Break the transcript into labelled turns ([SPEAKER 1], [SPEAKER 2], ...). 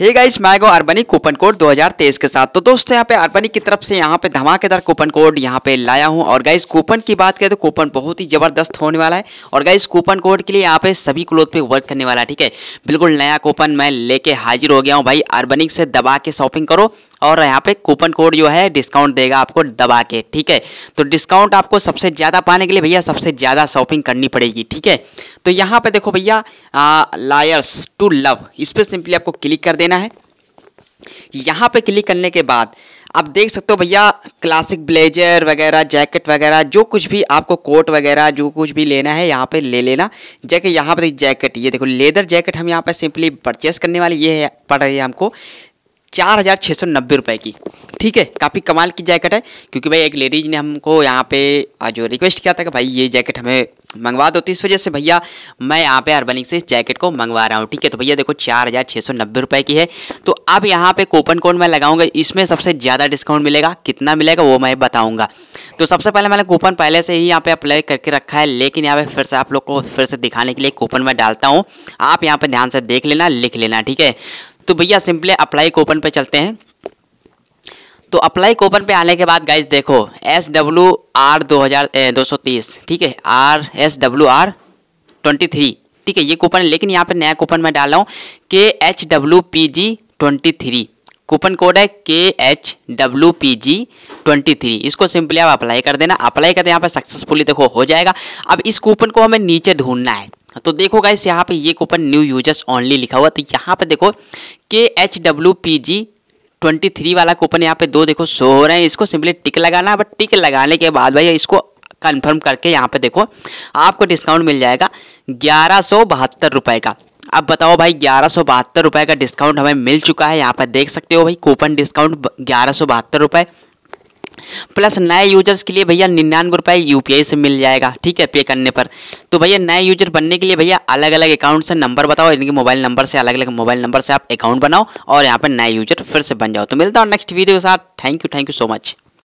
[SPEAKER 1] हे guys मैगो Urbanic coupon code 2023 के साथ तो दोस्तों यहाँ पे अर्बनिक की तरफ से यहाँ पे धमाकेदार कूपन कोड यहाँ पे लाया हूँ और गाइस कूपन की बात करें तो कूपन बहुत ही ज़बरदस्त होने वाला है और गाइस कूपन कोड के लिए यहाँ पे सभी क्लोथ पे वर्क करने वाला है ठीक है बिल्कुल नया कूपन मैं लेके हाजिर हो गया हूँ भाई अर्बनिक से दबा के शॉपिंग करो और यहाँ पे कूपन कोड जो है डिस्काउंट देगा आपको दबा के ठीक है तो डिस्काउंट आपको सबसे ज़्यादा पाने के लिए भैया सबसे ज़्यादा शॉपिंग करनी पड़ेगी ठीक है तो यहाँ पे देखो भैया लायर्स टू लव इस पर सिंपली आपको क्लिक कर देना है यहाँ पे क्लिक करने के बाद आप देख सकते हो भैया क्लासिक ब्लेजर वगैरह जैकेट वगैरह जो कुछ भी आपको कोट वगैरह जो कुछ भी लेना है यहाँ पे ले लेना जैसे यहाँ पर जैकेट ये देखो लेदर जैकेट हम यहाँ पर सिंपली परचेस करने वाले ये है पड़ रही है हमको चार हज़ार छः सौ नब्बे रुपये की ठीक है काफ़ी कमाल की जैकेट है क्योंकि भाई एक लेडीज़ ने हमको यहाँ पे जो रिक्वेस्ट किया था कि भाई ये जैकेट हमें मंगवा दो तो इस वजह से भैया मैं यहाँ पे अर्बनिक से इस जैकेट को मंगवा रहा हूँ ठीक है तो भैया देखो चार हज़ार छः सौ नब्बे रुपये की है तो अब यहाँ पे कूपन कोड मैं लगाऊंगा इसमें सबसे ज़्यादा डिस्काउंट मिलेगा कितना मिलेगा वो मैं बताऊँगा तो सबसे पहले मैंने कूपन पहले से ही यहाँ पर अप्लाई करके रखा है लेकिन यहाँ पर फिर से आप लोग को फिर से दिखाने के लिए कूपन मैं डालता हूँ आप यहाँ पर ध्यान से देख लेना लिख लेना ठीक है तो भैया सिंपली अप्लाई कोपन पे चलते हैं तो अप्लाई कोपन पे आने के बाद गाइज देखो एस डब्ल्यू आर दो हज़ार दो सौ तीस ठीक है R S W R twenty three ठीक है ये कूपन है लेकिन यहाँ पे नया कूपन मैं डाल रहा हूँ K H W P G twenty three coupon code है K H W P G twenty three इसको सिंपली आप अप्लाई कर देना अप्लाई करते यहाँ पर सक्सेसफुली देखो हो जाएगा अब इस कूपन को हमें नीचे ढूंढना है तो देखो गाइस यहाँ पे ये कूपन न्यू यूजर्स ओनली लिखा हुआ तो यहाँ पे देखो K H W P G twenty three वाला कूपन यहाँ पे दो देखो शो हो रहे हैं इसको सिंपली टिक लगाना है बट टिक लगाने के बाद भाई इसको कंफर्म करके यहाँ पे देखो आपको डिस्काउंट मिल जाएगा ग्यारह सौ बहत्तर रुपये का अब बताओ भाई ग्यारह सौ बहत्तर रुपये का डिस्काउंट हमें मिल चुका है यहाँ पर देख सकते हो भाई कूपन डिस्काउंट ग्यारह सौ बहत्तर रुपये प्लस नए यूजर्स के लिए भैया निन्यानवे रुपये यू से मिल जाएगा ठीक है पे करने पर तो भैया नए यूजर बनने के लिए भैया अलग अलग अकाउंट से नंबर बताओ इनके मोबाइल नंबर से अलग अलग मोबाइल नंबर से आप अकाउंट बनाओ और यहाँ पर नए यूजर फिर से बन जाओ तो मिलता हूँ नेक्स्ट वीडियो के साथ thank you thank you so much